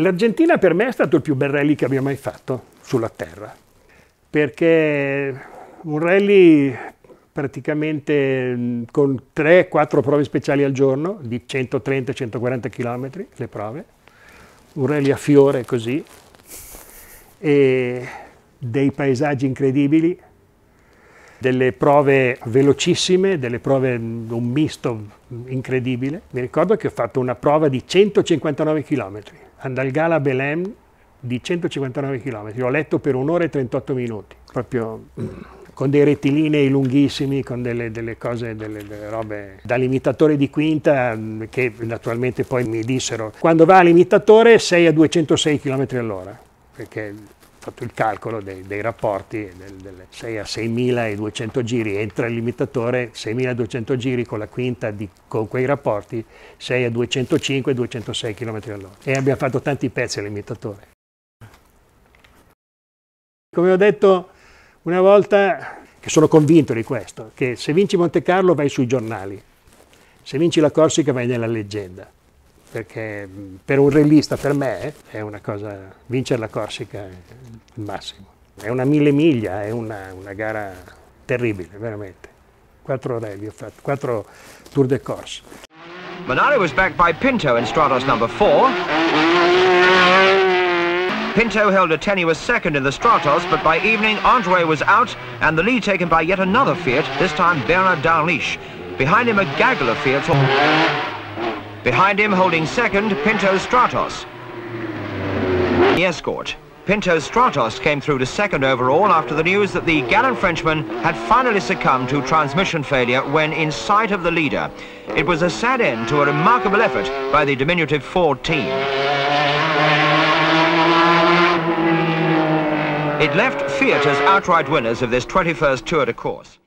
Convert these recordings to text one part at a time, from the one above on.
L'Argentina per me è stato il più bel rally che abbia mai fatto sulla terra, perché un rally praticamente mm, con 3-4 prove speciali al giorno, di 130-140 km le prove, un rally a fiore così, e dei paesaggi incredibili, delle prove velocissime, delle prove mm, un misto mm, incredibile. Mi ricordo che ho fatto una prova di 159 chilometri Andalgala Belem di 159 km, l'ho letto per un'ora e 38 minuti, proprio mm, con dei rettilinei lunghissimi, con delle, delle cose, delle, delle, robe da limitatore di quinta mm, che naturalmente poi mi dissero quando va all'imitatore sei a 206 km all'ora, perché fatto il calcolo dei, dei rapporti, del, delle 6 a 6.200 giri, entra il limitatore, 6.200 giri con la quinta di, con quei rapporti, 6 a 205, 206 km all'ora. E abbiamo fatto tanti pezzi al limitatore. Come ho detto una volta, che sono convinto di questo, che se vinci Monte Carlo vai sui giornali, se vinci la Corsica vai nella leggenda perché per un realista, per me, è una cosa, vincere la Corsica è il massimo. È una mille miglia, è una, una gara terribile, veramente. Quattro rally ho fatto, quattro tour de course. Manara was backed by Pinto in Stratos number 4. Pinto held a tenuous second in the Stratos, but by evening Andre was out and the lead taken by yet another Fiat, this time Bernard Darniche. Behind him a gaggle of Fiats. Behind him, holding second, Pinto Stratos. The escort. Pinto Stratos came through to second overall after the news that the gallant Frenchman had finally succumbed to transmission failure when in sight of the leader. It was a sad end to a remarkable effort by the diminutive Ford team. It left Fiat as outright winners of this 21st Tour de Course.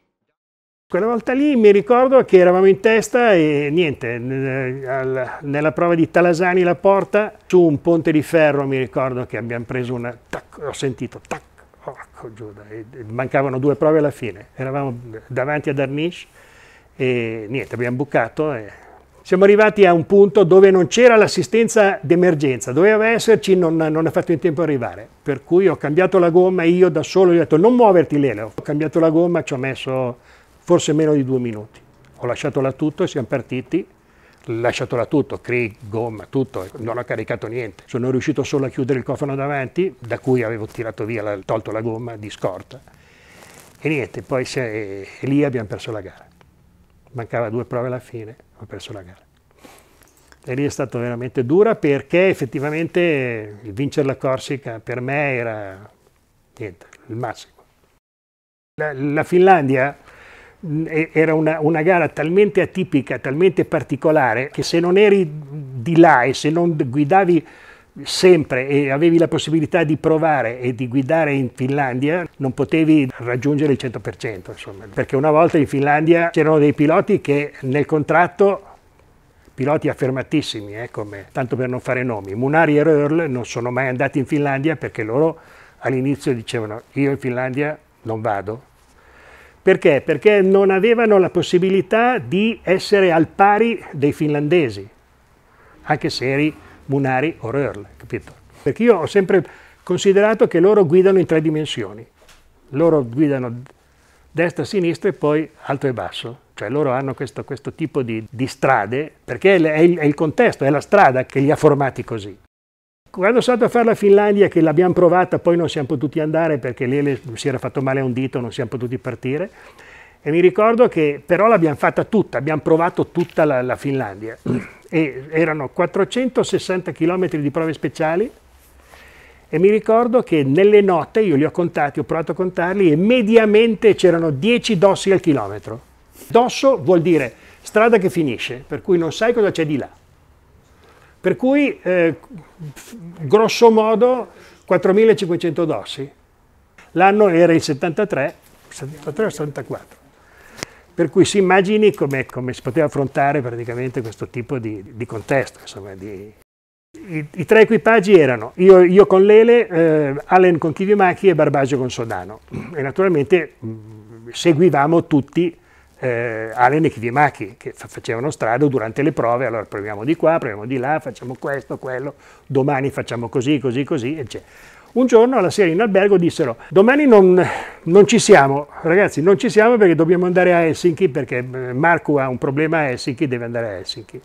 Quella volta lì mi ricordo che eravamo in testa e niente, nella prova di Talasani la porta, su un ponte di ferro mi ricordo che abbiamo preso una, tac, ho sentito, tac, orco giù, mancavano due prove alla fine, eravamo davanti a Darnish e niente, abbiamo bucato e siamo arrivati a un punto dove non c'era l'assistenza d'emergenza, doveva esserci, non, non ha fatto in tempo ad arrivare. Per cui ho cambiato la gomma, io da solo gli ho detto non muoverti Lele, ho cambiato la gomma, ci ho messo forse meno di due minuti. Ho lasciato là tutto e siamo partiti lasciato là tutto, cri, gomma, tutto, non ho caricato niente. Sono riuscito solo a chiudere il cofano davanti, da cui avevo tirato via, la, tolto la gomma di scorta. E niente, poi se, e lì abbiamo perso la gara. Mancava due prove alla fine, ho perso la gara. E lì è stata veramente dura perché effettivamente il vincere la Corsica per me era niente, il massimo. la, la Finlandia era una, una, gara talmente atipica, talmente particolare, che se non eri di là e se non guidavi sempre e avevi la possibilità di provare e di guidare in Finlandia, non potevi raggiungere il 100%, insomma. perché una volta in Finlandia c'erano dei piloti che nel contratto piloti affermatissimi, eh, come, tanto per non fare nomi, Munari e Earl non sono mai andati in Finlandia perché loro all'inizio dicevano io in Finlandia non vado, perché? Perché non avevano la possibilità di essere al pari dei finlandesi, anche se eri Munari o Röhrl, capito? Perché io ho sempre considerato che loro guidano in tre dimensioni. Loro guidano destra, sinistra e poi alto e basso. Cioè loro hanno questo, questo tipo di, di, strade, perché è il, è il contesto, è la strada che li ha formati così. Quando sono andato a fare la Finlandia, che l'abbiamo provata, poi non siamo potuti andare perché lì si era fatto male a un dito, non siamo potuti partire. E mi ricordo che però l'abbiamo fatta tutta, abbiamo provato tutta la, la Finlandia. E erano 460 km di prove speciali e mi ricordo che nelle notte, io li ho contati, ho provato a contarli, e mediamente c'erano 10 dossi al chilometro. Dosso vuol dire strada che finisce, per cui non sai cosa c'è di là. Per cui, eh, grosso modo, 4.500 dossi. L'anno era il 73, 73 74. Per cui si immagini come, come si poteva affrontare praticamente questo tipo di, di contesto. Insomma, di... I, I, tre equipaggi erano io, io con Lele, eh, Allen con Chivimachi e Barbagio con Sodano. E naturalmente mh, mm, seguivamo tutti eh, Alenek Viemachi che facevano strada durante le prove, allora proviamo di qua, proviamo di là, facciamo questo, quello, domani facciamo così, così, così, eccetera. Un giorno alla sera in albergo dissero domani non, non, ci siamo, ragazzi non ci siamo perché dobbiamo andare a Helsinki perché eh, Marco ha un problema a Helsinki deve andare a Helsinki.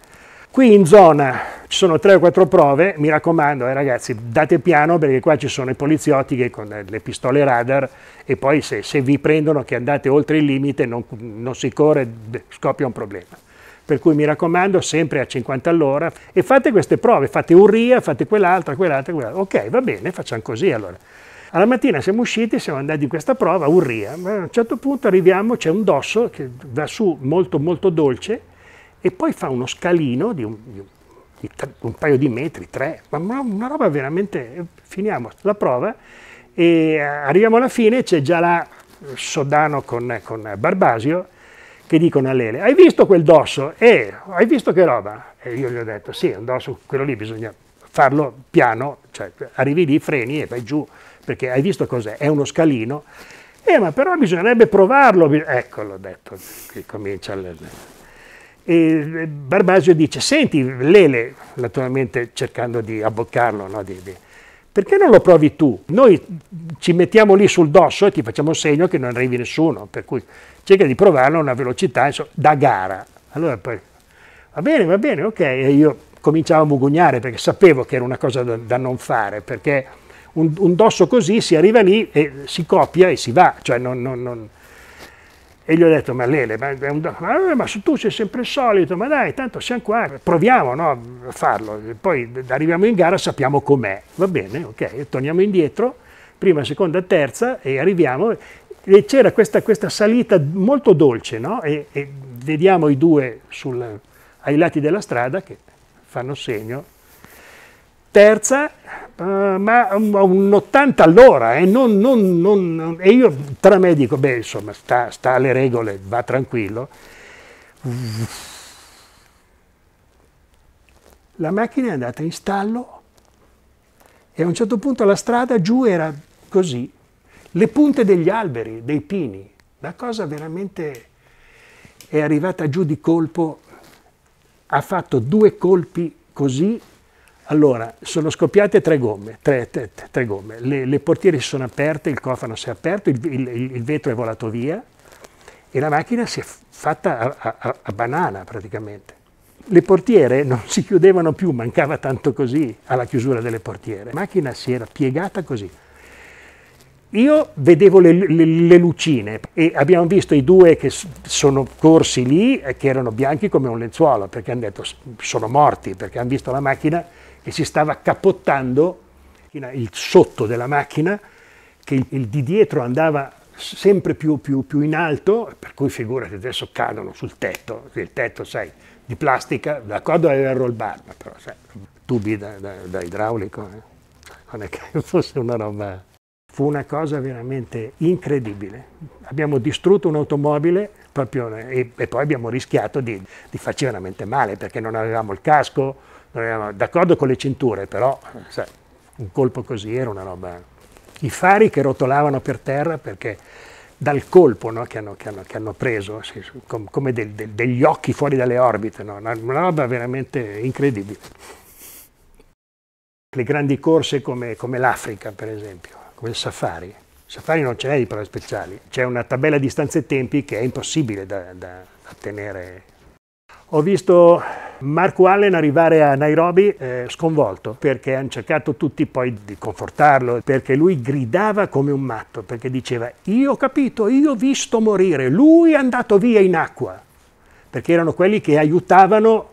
Qui in zona ci sono tre o quattro prove, mi raccomando eh, ragazzi date piano perché qua ci sono i poliziotti che con eh, le pistole radar e poi se, se vi prendono che andate oltre il limite non, non si corre, scoppia un problema. Per cui mi raccomando sempre a 50 all'ora e fate queste prove, fate un RIA, fate quell'altra, quell'altra, quell'altra. Ok, va bene, facciamo così allora. Alla mattina siamo usciti, siamo andati in questa prova, un RIA, ma a un certo punto arriviamo, c'è un dosso che va su molto molto dolce, e poi fa uno scalino di un, di un, di un paio di metri, tre, ma una, una roba veramente, eh, finiamo la prova e eh, arriviamo alla fine, c'è già là Sodano con, con, Barbasio che dicono a Lele, hai visto quel dosso? Eh, hai visto che roba? E io gli ho detto, sì, un dosso, quello lì bisogna farlo piano, cioè arrivi lì, freni e vai giù, perché hai visto cos'è? È uno scalino. Eh, ma però bisognerebbe provarlo. Ecco, l'ho detto, qui comincia il, e eh, Barbasio dice, senti Lele, naturalmente cercando di abboccarlo, no? di, di, perché non lo provi tu? Noi ci mettiamo lì sul dosso e ti facciamo segno che non arrivi nessuno, per cui cerca di provarlo a una velocità insomma, da gara. Allora poi, va bene, va bene, ok, e io cominciavo a mugugnare perché sapevo che era una cosa da, da non fare, perché un, un, dosso così si arriva lì e si copia e si va, cioè non, non, non e gli ho detto, ma Lele, ma, ah, ma, ma tu sei sempre il solito, ma dai, tanto siamo qua, proviamo no, a farlo, poi arriviamo in gara, sappiamo com'è, va bene, ok, torniamo indietro, prima, seconda, terza e arriviamo. E c'era questa, questa, salita molto dolce, no? E, e vediamo i due sul, ai lati della strada che fanno segno terza, uh, ma a un 80 all'ora, eh, non, non, non, e io tra me dico, beh insomma, sta, sta alle regole, va tranquillo. La macchina è andata in stallo e a un certo punto la strada giù era così, le punte degli alberi, dei pini, la cosa veramente è arrivata giù di colpo, ha fatto due colpi così allora, sono scoppiate tre gomme, tre, tre, tre gomme. Le, le, portiere si sono aperte, il cofano si è aperto, il, il, il vetro è volato via e la macchina si è fatta a, a, a banana praticamente. Le portiere non si chiudevano più, mancava tanto così alla chiusura delle portiere. La macchina si era piegata così. Io vedevo le, le, le, lucine e abbiamo visto i due che sono corsi lì, che erano bianchi come un lenzuolo, perché hanno detto sono morti, perché hanno visto la macchina e si stava capottando il sotto della macchina che il, il di dietro andava sempre più, più, più in alto, per cui figurati adesso cadono sul tetto, il tetto sai, di plastica, d'accordo aveva il roll bar, però sai, tubi da, da, da idraulico, eh? non è che fosse una roba... Fu una cosa veramente incredibile. Abbiamo distrutto un'automobile proprio, eh, e, e, poi abbiamo rischiato di, di farci veramente male perché non avevamo il casco, eh, d'accordo con le cinture, però sai, un colpo così era una roba. I fari che rotolavano per terra perché dal colpo no, che, hanno, che, hanno, che, hanno, preso, sì, com come del, del, degli occhi fuori dalle orbite, no? una, una, roba veramente incredibile. Le grandi corse come, come l'Africa, per esempio, come il safari. Il safari non ce n'è di prove speciali, c'è una tabella di distanze e tempi che è impossibile da, da, da tenere ho visto Marco Allen arrivare a Nairobi eh, sconvolto perché hanno cercato tutti poi di confortarlo perché lui gridava come un matto perché diceva io ho capito, io ho visto morire, lui è andato via in acqua perché erano quelli che aiutavano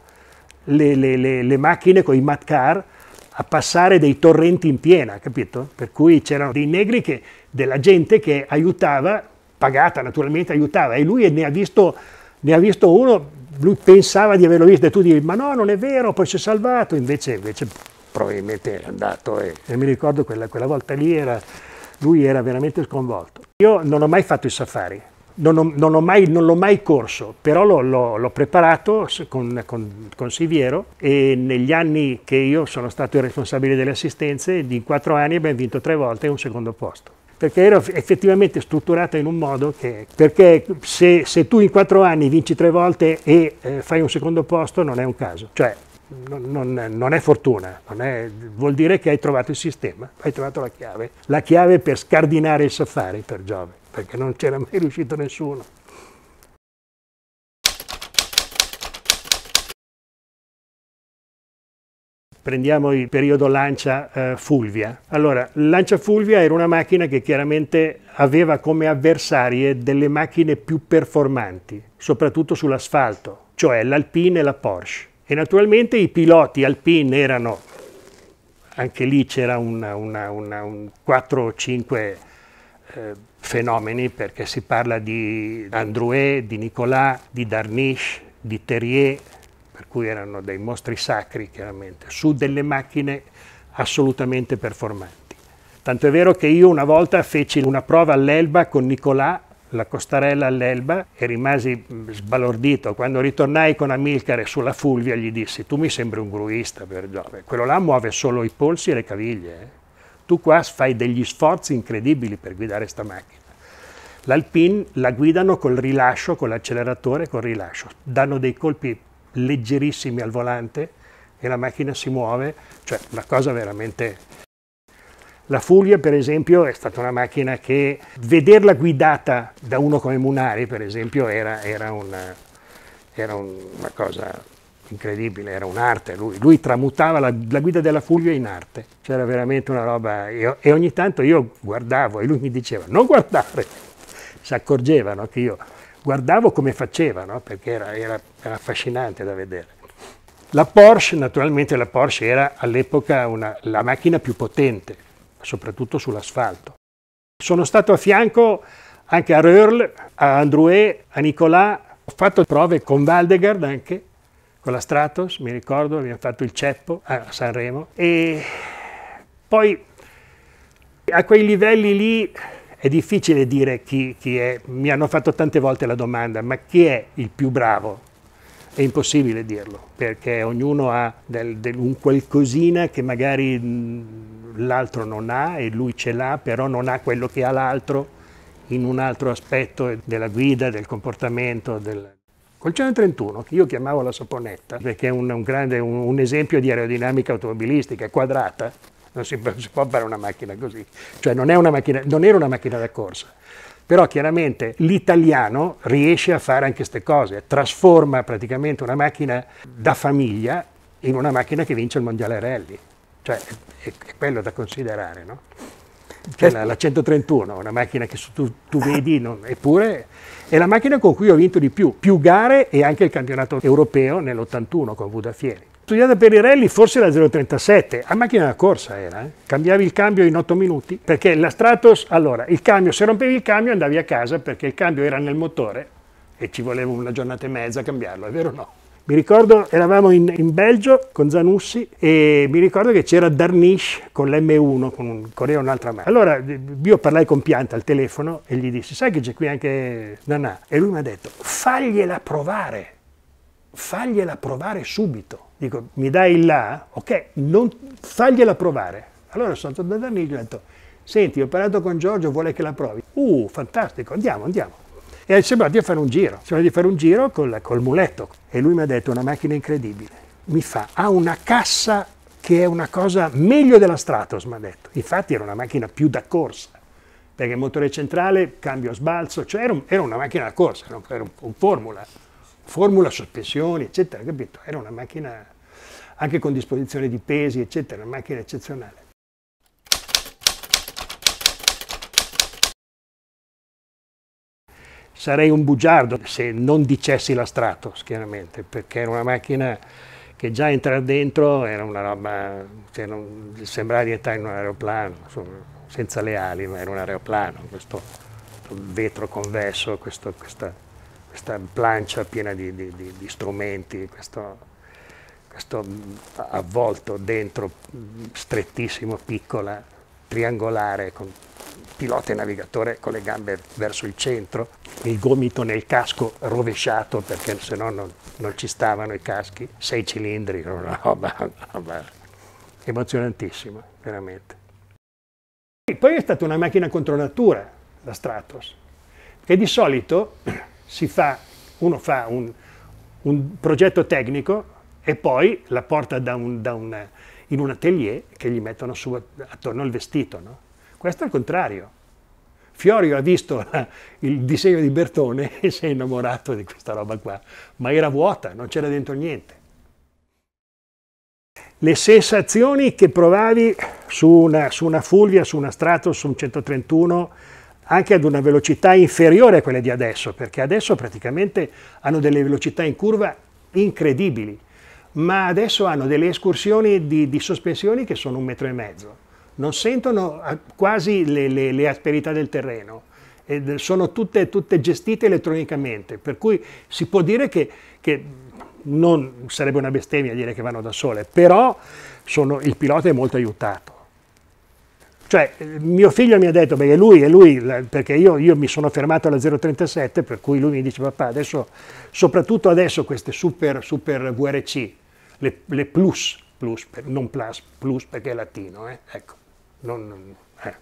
le, le, le, le macchine con i matcar a passare dei torrenti in piena, capito? Per cui c'erano dei negri che, della gente che aiutava, pagata naturalmente aiutava e lui ne ha visto, ne ha visto uno lui pensava di averlo visto e tu dici ma no non è vero poi si è salvato invece, invece probabilmente è andato e, e mi ricordo quella, quella, volta lì era, lui era veramente sconvolto io non ho mai fatto il safari non, ho, non, ho mai, non l'ho mai corso però l'ho, preparato con, con, con, Siviero e negli anni che io sono stato il responsabile delle assistenze in quattro anni abbiamo vinto tre volte un secondo posto perché era effettivamente strutturata in un modo che, perché se, se tu in quattro anni vinci tre volte e eh, fai un secondo posto non è un caso, cioè non, non, non, è fortuna, non è, vuol dire che hai trovato il sistema, hai trovato la chiave, la chiave per scardinare il safari per Giove, perché non c'era mai riuscito nessuno. Prendiamo il periodo Lancia eh, Fulvia. Allora, Lancia Fulvia era una macchina che chiaramente aveva come avversarie delle macchine più performanti, soprattutto sull'asfalto, cioè l'Alpine e la Porsche. E naturalmente i piloti Alpine erano, anche lì c'era una, una, una, un 4 o 5 eh, fenomeni perché si parla di Androuet, di Nicolas, di Darniche, di Terrier, per cui erano dei mostri sacri chiaramente, su delle macchine assolutamente performanti. Tanto è vero che io una volta feci una prova all'Elba con Nicolà, la costarella all'Elba, e rimasi mm, sbalordito. Quando ritornai con Amilcare sulla Fulvia gli dissi, tu mi sembri un gruista, per Giove. quello là muove solo i polsi e le caviglie. Eh. Tu qua fai degli sforzi incredibili per guidare questa macchina. L'Alpine la guidano col rilascio, con l'acceleratore, col rilascio. Danno dei colpi leggerissimi al volante e la macchina si muove, cioè una cosa veramente... La Furia per esempio è stata una macchina che vederla guidata da uno come Munari per esempio era, era, una, era una, cosa incredibile, era un'arte, lui, lui, tramutava la, la, guida della Furia in arte, c'era veramente una roba e, e ogni tanto io guardavo e lui mi diceva non guardare, si accorgevano che io guardavo come faceva, no? perché era, era, era affascinante da vedere. La Porsche, naturalmente la Porsche era all'epoca la macchina più potente, soprattutto sull'asfalto. Sono stato a fianco anche a Röhrl, a Androuet, a Nicolà, ho fatto prove con Valdegard anche, con la Stratos, mi ricordo, abbiamo fatto il ceppo a Sanremo e poi a quei livelli lì è difficile dire chi, chi è, mi hanno fatto tante volte la domanda, ma chi è il più bravo? È impossibile dirlo, perché ognuno ha del, del, un qualcosina che magari mm, l'altro non ha e lui ce l'ha, però non ha quello che ha l'altro in un altro aspetto della guida, del comportamento. Del... Col 131, che io chiamavo la saponetta, perché è un, un, grande, un, un esempio di aerodinamica automobilistica quadrata, non si, si, può fare una macchina così, cioè non, una macchina, non era una macchina da corsa. Però chiaramente l'italiano riesce a fare anche queste cose, trasforma praticamente una macchina da famiglia in una macchina che vince il Mondiale Rally. Cioè, è, è quello da considerare, no? Cioè la, la, 131, una macchina che tu, tu vedi, non, eppure è la macchina con cui ho vinto di più, più gare e anche il campionato europeo nell'81 con Vuda Fieri studiata per i rally forse la 037, a macchina da corsa era, eh? cambiavi il cambio in 8 minuti, perché la Stratos, allora, il cambio, se rompevi il cambio andavi a casa perché il cambio era nel motore e ci voleva una giornata e mezza a cambiarlo, è vero o no? Mi ricordo, eravamo in, in Belgio con Zanussi e mi ricordo che c'era Darnish con l'M1, con un, correva un'altra macchina. Allora io parlai con Pianta al telefono e gli dissi, sai che c'è qui anche Nanà? E lui mi ha detto, fagliela provare, fagliela provare subito dico mi dai il là? Ok, non, fagliela provare. Allora sono andato da Danilo e ho detto senti ho parlato con Giorgio, vuole che la provi? Uh, fantastico, andiamo, andiamo. E sembrato di fare un giro, sembrava di fare un giro col, col muletto. E lui mi ha detto una macchina incredibile. Mi fa, ha una cassa che è una cosa meglio della Stratos, mi ha detto. Infatti era una macchina più da corsa, perché motore centrale, cambio a sbalzo, cioè era, un, era una macchina da corsa, era un, un formula, formula, sospensioni, eccetera, capito? Era una macchina anche con disposizione di pesi, eccetera, una macchina eccezionale. Sarei un bugiardo se non dicessi la Stratos, chiaramente, perché era una macchina che già entrare dentro era una roba, cioè non, sembrava di entrare in un aeroplano, senza le ali, ma era un aeroplano, questo, vetro convesso, questo, questa, questa, plancia piena di, di, di strumenti, questo, questo mm, avvolto dentro mm, strettissimo, piccola, triangolare, con pilota e navigatore con le gambe verso il centro, il gomito nel casco rovesciato perché se no non, non ci stavano i caschi, sei cilindri, una roba, una roba emozionantissima, veramente. E poi è stata una macchina contro natura, la Stratos, che di solito si fa, uno fa un, un progetto tecnico e poi la porta da un, da un, in un atelier che gli mettono su, attorno al vestito. No? Questo è il contrario. Fiorio ha visto la, il disegno di Bertone e si è innamorato di questa roba qua, ma era vuota, non c'era dentro niente. Le sensazioni che provavi su una, su una Fulvia, su una Stratos, su un 131, anche ad una velocità inferiore a quelle di adesso, perché adesso praticamente hanno delle velocità in curva incredibili ma adesso hanno delle escursioni di, di sospensioni che sono un metro e mezzo, non sentono ah, quasi le, le, le asperità del terreno. Ed sono tutte, tutte, gestite elettronicamente, per cui si può dire che, che non sarebbe una bestemmia dire che vanno da sole, però sono, il pilota è molto aiutato. Cioè, eh, mio figlio mi ha detto, perché lui, lui perché io, io, mi sono fermato alla 037, per cui lui mi dice, papà, adesso, soprattutto adesso queste super, super VRC, le, le plus, plus, non plus, plus perché è latino, eh? ecco, non, non, eh.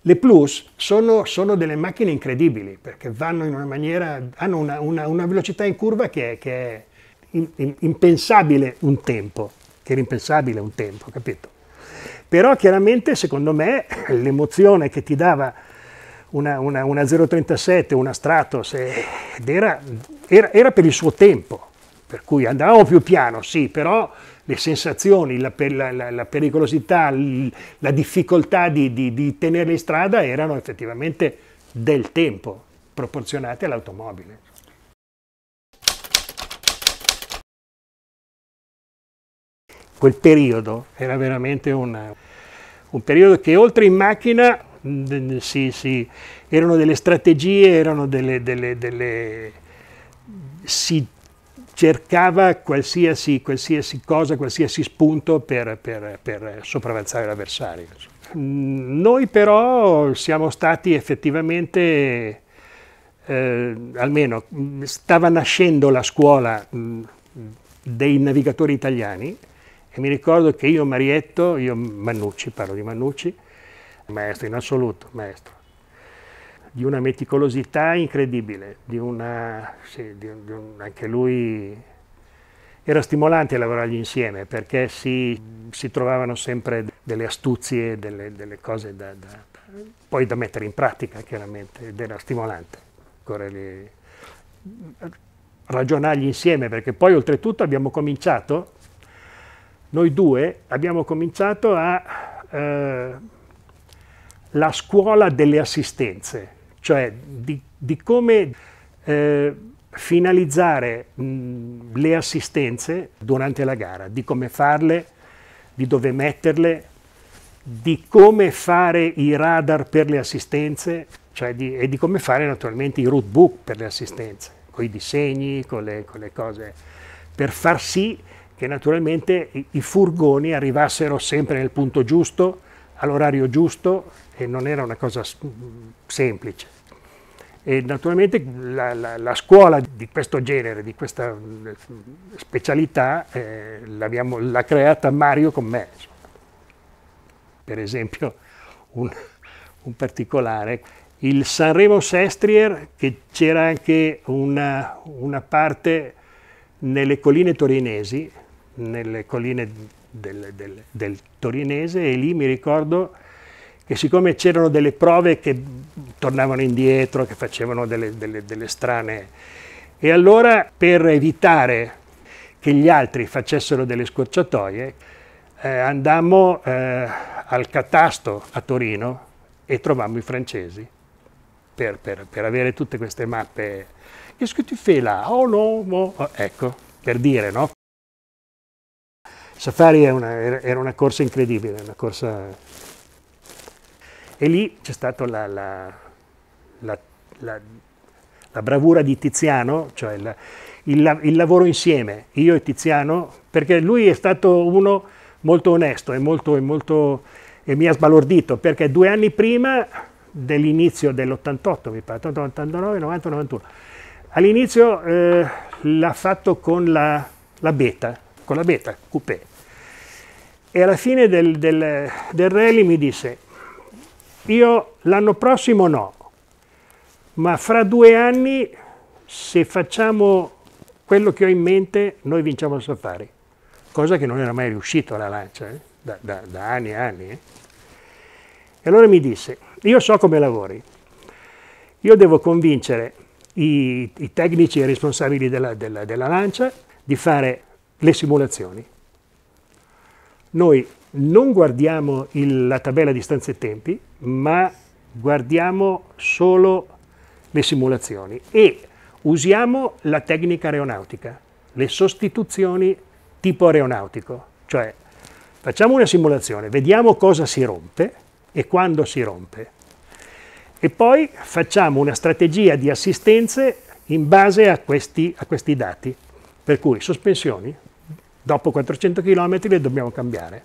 Le plus sono, sono, delle macchine incredibili perché vanno in una maniera, hanno una, una, una velocità in curva che è, che è in, in, impensabile un tempo, che era impensabile un tempo, capito? Però chiaramente secondo me l'emozione che ti dava una, una, una 037, una Stratos, eh, ed era, era, era per il suo tempo, per cui andavamo più piano, sì, però le sensazioni, la, la, la pericolosità, la difficoltà di, di, di tenerle in strada erano effettivamente del tempo proporzionate all'automobile. Quel periodo era veramente una, un periodo che oltre in macchina sì, sì, erano delle strategie, erano delle, delle, delle si cercava qualsiasi, qualsiasi cosa, qualsiasi spunto per, per, per sopravanzare l'avversario. Noi però siamo stati effettivamente, eh, almeno stava nascendo la scuola dei navigatori italiani e mi ricordo che io Marietto, io Mannucci, parlo di Mannucci, maestro in assoluto, maestro, di una meticolosità incredibile, di una, sì, di un, di un, anche lui era stimolante lavorargli insieme perché si, si trovavano sempre delle astuzie, delle, delle cose da, da, da, poi da mettere in pratica chiaramente ed era stimolante lì, ragionargli insieme perché poi oltretutto abbiamo cominciato, noi due abbiamo cominciato a eh, la scuola delle assistenze cioè di, di come eh, finalizzare mh, le assistenze durante la gara, di come farle, di dove metterle, di come fare i radar per le assistenze cioè di, e di come fare naturalmente i root book per le assistenze, con i disegni, con le, con le cose, per far sì che naturalmente i, i furgoni arrivassero sempre nel punto giusto, all'orario giusto e non era una cosa semplice. E naturalmente la, la, la scuola di questo genere, di questa eh, specialità, eh, l'ha creata Mario con me. Per esempio, un, un particolare, il Sanremo Sestrier, che c'era anche una, una parte nelle colline torinesi, nelle colline del, del, del, torinese e lì mi ricordo che siccome c'erano delle prove che tornavano indietro, che facevano delle, delle, delle strane... E allora per evitare che gli altri facessero delle scorciatoie, eh, andammo eh, al catasto a Torino e trovammo i francesi per, per, per avere tutte queste mappe. Che scritti fai là? Oh no, no. Oh, ecco, per dire, no? Safari una, era una corsa incredibile, una corsa e lì c'è stata la, la, la, la, bravura di Tiziano, cioè il, il, il lavoro insieme, io e Tiziano, perché lui è stato uno molto onesto e, molto, e, molto, e mi ha sbalordito, perché due anni prima dell'inizio dell'88, mi pare, 89, 90, 91, all'inizio eh, l'ha fatto con la, la, beta, con la beta coupé, e alla fine del, del, del rally mi disse io l'anno prossimo no, ma fra due anni se facciamo quello che ho in mente noi vinciamo il safari, cosa che non era mai riuscito alla Lancia, eh? da, da, da, anni e anni. Eh? E allora mi disse, io so come lavori, io devo convincere i, i tecnici e responsabili della, della, della Lancia di fare le simulazioni. Noi non guardiamo il, la tabella di stanze e tempi, ma guardiamo solo le simulazioni e usiamo la tecnica aeronautica, le sostituzioni tipo aeronautico, cioè facciamo una simulazione, vediamo cosa si rompe e quando si rompe e poi facciamo una strategia di assistenze in base a questi, a questi dati, per cui sospensioni, dopo 400 km le dobbiamo cambiare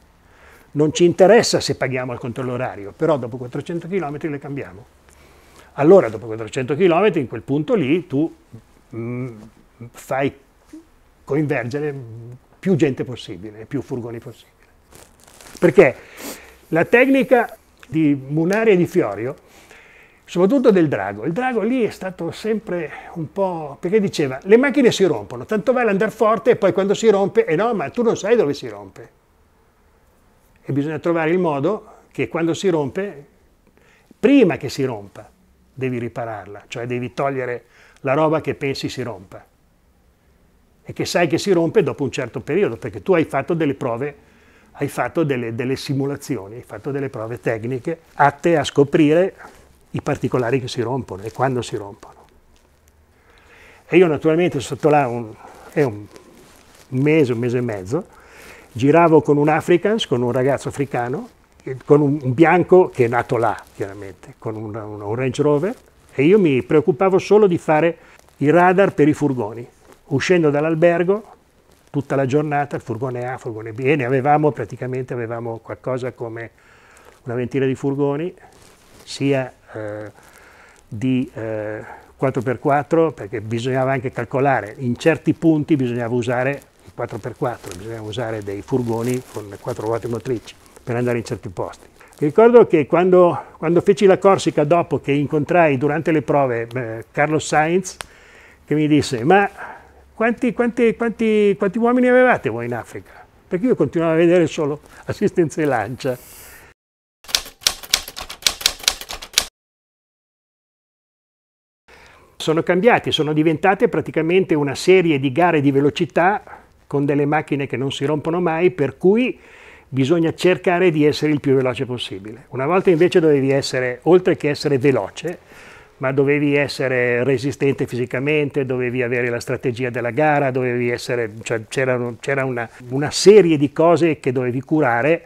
non ci interessa se paghiamo il controllo orario, però dopo 400 km le cambiamo. Allora dopo 400 km in quel punto lì tu mh, mm, fai coinvergere più gente possibile, più furgoni possibile. Perché la tecnica di Munari e di Fiorio, soprattutto del drago, il drago lì è stato sempre un po'... perché diceva le macchine si rompono, tanto vale andare forte e poi quando si rompe, e eh no, ma tu non sai dove si rompe e bisogna trovare il modo che quando si rompe, prima che si rompa, devi ripararla, cioè devi togliere la roba che pensi si rompa e che sai che si rompe dopo un certo periodo, perché tu hai fatto delle prove, hai fatto delle, delle simulazioni, hai fatto delle prove tecniche atte a scoprire i particolari che si rompono e quando si rompono. E io naturalmente sotto là un, è un mese, un mese e mezzo, giravo con un Africans, con un ragazzo africano, con un bianco che è nato là, chiaramente, con un, un, Range Rover, e io mi preoccupavo solo di fare i radar per i furgoni. Uscendo dall'albergo, tutta la giornata, il furgone A, il furgone B, e ne avevamo praticamente avevamo qualcosa come una ventina di furgoni, sia eh, di eh, 4x4, perché bisognava anche calcolare, in certi punti bisognava usare 4x4, bisogna usare dei furgoni con le quattro ruote motrici per andare in certi posti. Ricordo che quando, quando feci la Corsica dopo che incontrai durante le prove eh, Carlo Sainz che mi disse ma quanti, quanti, quanti, quanti uomini avevate voi in Africa? Perché io continuavo a vedere solo assistenza e lancia. sono cambiate, sono diventate praticamente una serie di gare di velocità con delle macchine che non si rompono mai, per cui bisogna cercare di essere il più veloce possibile. Una volta invece dovevi essere, oltre che essere veloce, ma dovevi essere resistente fisicamente, dovevi avere la strategia della gara, dovevi essere, cioè c'era, una, una serie di cose che dovevi curare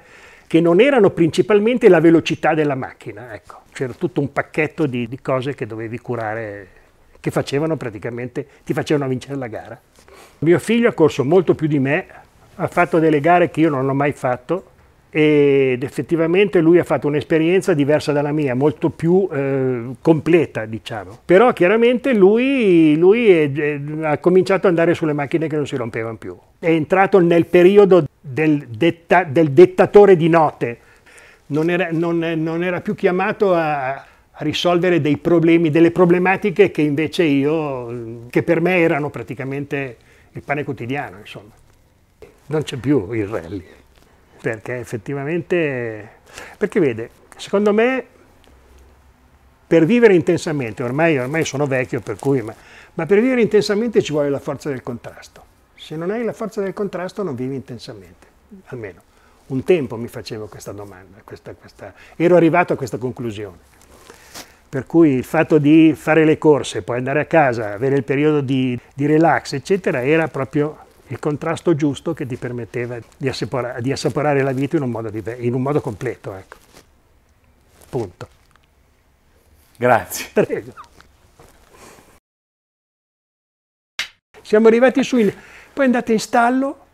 che non erano principalmente la velocità della macchina, ecco. c'era tutto un pacchetto di, di cose che dovevi curare, che facevano praticamente, ti facevano vincere la gara. Mio figlio ha corso molto più di me, ha fatto delle gare che io non ho mai fatto ed effettivamente lui ha fatto un'esperienza diversa dalla mia, molto più eh, completa diciamo. Però chiaramente lui, lui è, è, ha cominciato ad andare sulle macchine che non si rompevano più. È entrato nel periodo del, detta, del dettatore di note, non era, non, non era più chiamato a, a risolvere dei problemi, delle problematiche che invece io, che per me erano praticamente il pane quotidiano, insomma. Non c'è più il rally, perché effettivamente, perché vede, secondo me per vivere intensamente, ormai, ormai sono vecchio per cui, ma, ma, per vivere intensamente ci vuole la forza del contrasto. Se non hai la forza del contrasto non vivi intensamente, almeno. Un tempo mi facevo questa domanda, questa, questa, ero arrivato a questa conclusione per cui il fatto di fare le corse, poi andare a casa, avere il periodo di, di relax, eccetera, era proprio il contrasto giusto che ti permetteva di assaporare, di assaporare la vita in un modo, in un modo completo. Ecco. Punto. Grazie. Prego. Siamo arrivati su... In... Poi andate in stallo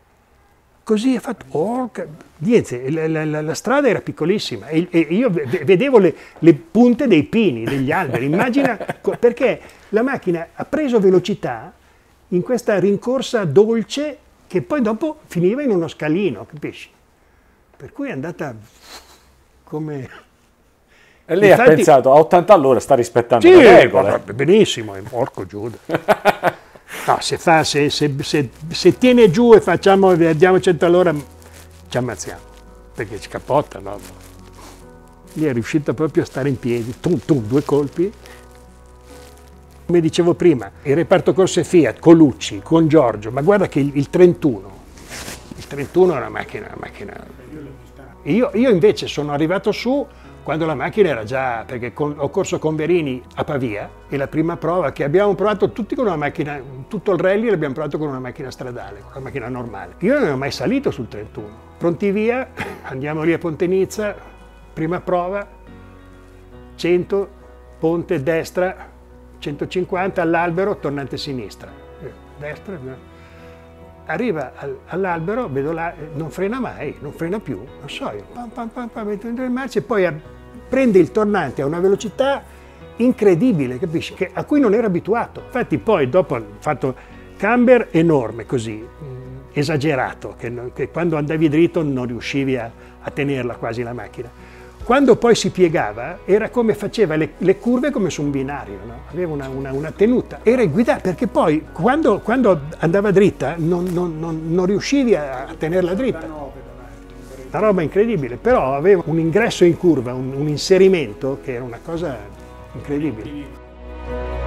Così ha fatto, orca, oh, niente, la, la, la, strada era piccolissima e, e io vedevo le, le, punte dei pini, degli alberi, immagina, perché la macchina ha preso velocità in questa rincorsa dolce che poi dopo finiva in uno scalino, capisci? Per cui è andata come... E lei Infatti, ha pensato, a 80 all'ora sta rispettando sì, le regole. Benissimo, è porco Giuda. No, se, fa, se, se, se, tiene giù e facciamo, andiamo 100 all'ora, ci ammazziamo, perché ci capotta, no? Lì è riuscito proprio a stare in piedi, tum, tum, due colpi. Come dicevo prima, il reparto corse Fiat, Colucci, con Giorgio, ma guarda che il, il 31, il 31 è una macchina, una macchina io, io invece sono arrivato su quando la macchina era già, perché con, ho corso con Verini a Pavia e la prima prova che abbiamo provato tutti con una macchina, tutto il rally l'abbiamo provato con una macchina stradale, con una macchina normale. Io non ero mai salito sul 31. Pronti via, andiamo lì a Pontenizza, prima prova, 100, ponte destra, 150 all'albero, tornante sinistra. Eh, destra, arriva all'albero, vedo là, eh, non frena mai, non frena più, non so io, pam pam pam pam, metto in marcia e poi prende il tornante a una velocità incredibile, capisci? Che, a cui non era abituato. Infatti poi dopo ha fatto camber enorme così, mm, esagerato, che, che, quando andavi dritto non riuscivi a, a tenerla quasi la macchina. Quando poi si piegava era come faceva le, le curve come su un binario, no? aveva una, una, una, tenuta, era guidata perché poi quando, quando andava dritta non, non, non, non riuscivi a, tenerla dritta una roba incredibile, però aveva un ingresso in curva, un, un inserimento che era una cosa incredibile.